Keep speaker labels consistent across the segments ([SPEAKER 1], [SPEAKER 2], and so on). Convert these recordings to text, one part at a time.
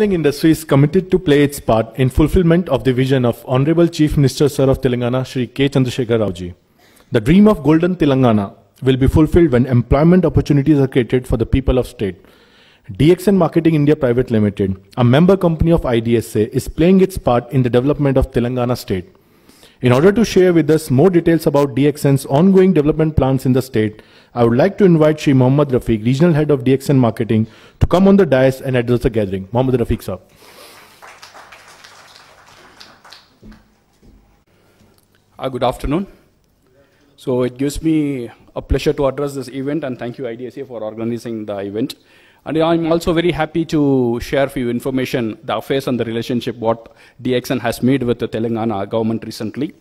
[SPEAKER 1] Wrestling industry is committed to play its part in fulfillment of the vision of Honorable Chief Minister Sir of Telangana Shri K Chandrasekhar Raoji. The dream of golden Telangana will be fulfilled when employment opportunities are created for the people of state. DXN Marketing India Private Limited, a member company of IDSA, is playing its part in the development of Telangana state. In order to share with us more details about DXN's ongoing development plans in the state, I would like to invite Shri Muhammad Rafiq, Regional Head of DXN Marketing, to come on the dais and address the gathering. Muhammad Rafiq sir.
[SPEAKER 2] Uh, good afternoon. So it gives me a pleasure to address this event and thank you IDSA for organizing the event. And I'm also very happy to share you information, the affairs and the relationship what DXN has made with the Telangana government recently.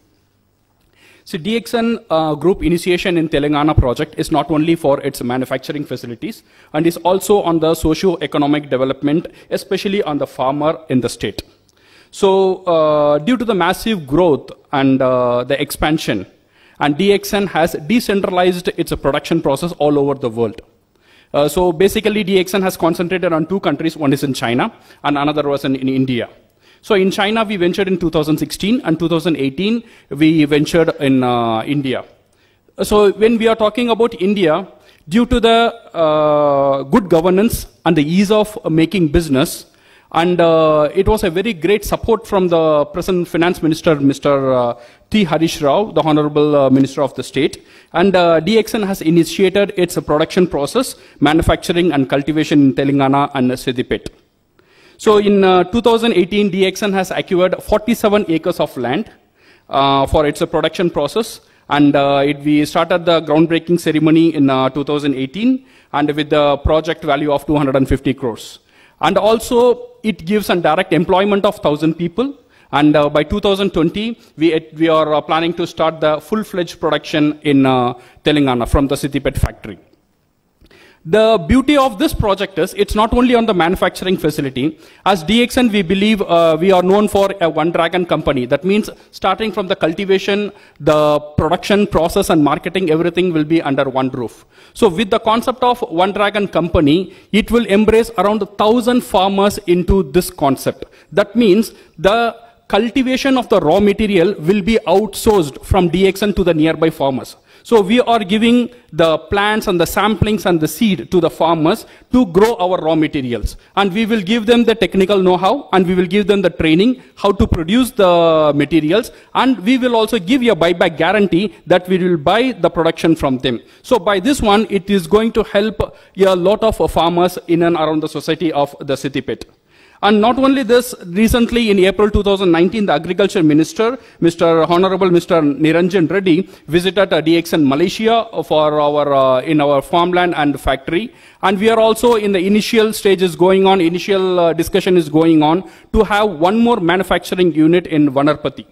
[SPEAKER 2] So DXN uh, group initiation in Telangana project is not only for its manufacturing facilities and is also on the socio-economic development, especially on the farmer in the state. So uh, due to the massive growth and uh, the expansion, and DXN has decentralized its production process all over the world. Uh, so basically, DXN has concentrated on two countries. One is in China, and another was in, in India. So in China, we ventured in 2016, and 2018, we ventured in uh, India. So when we are talking about India, due to the uh, good governance and the ease of making business, and uh, it was a very great support from the present finance minister, Mr. Uh, T. Harish Rao, the honorable uh, minister of the state. And uh, DXN has initiated its production process, manufacturing and cultivation in Telangana and Siddipet. So in uh, 2018, DXN has acquired 47 acres of land for its production process and uh, it, we started the groundbreaking ceremony in uh, 2018 and with the project value of 250 crores. And also it gives a direct employment of 1,000 people. And uh, by 2020, we, we are uh, planning to start the full-fledged production in uh, Telangana from the City Pet factory. The beauty of this project is it's not only on the manufacturing facility. As DXN, we believe uh, we are known for a one dragon company. That means starting from the cultivation, the production process and marketing, everything will be under one roof. So with the concept of one dragon company, it will embrace around a thousand farmers into this concept. That means the cultivation of the raw material will be outsourced from DXN to the nearby farmers. So we are giving the plants and the samplings and the seed to the farmers to grow our raw materials. And we will give them the technical know-how and we will give them the training how to produce the materials. And we will also give a buyback guarantee that we will buy the production from them. So by this one, it is going to help a lot of farmers in and around the society of the city pet. And not only this, recently in April 2019, the Agriculture Minister, Mr. Honorable Mr. Niranjan Reddy, visited uh, DXN Malaysia for our, uh, in our farmland and factory. And we are also in the initial stages going on, initial uh, discussion is going on to have one more manufacturing unit in Vanarpati.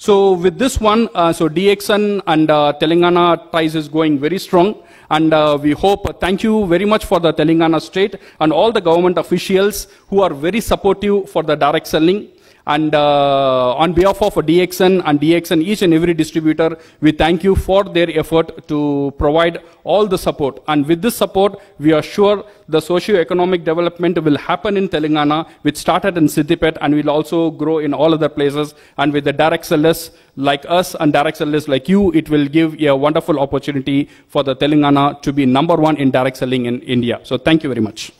[SPEAKER 2] So with this one, uh, so DXN and uh, Telangana ties is going very strong. And uh, we hope, uh, thank you very much for the Telangana state and all the government officials who are very supportive for the direct selling. And uh, on behalf of DXN and DXN, each and every distributor, we thank you for their effort to provide all the support. And with this support, we are sure the socio-economic development will happen in Telangana, which started in Siddipet and will also grow in all other places. And with the direct sellers like us and direct sellers like you, it will give a wonderful opportunity for the Telangana to be number one in direct selling in India. So thank you very much.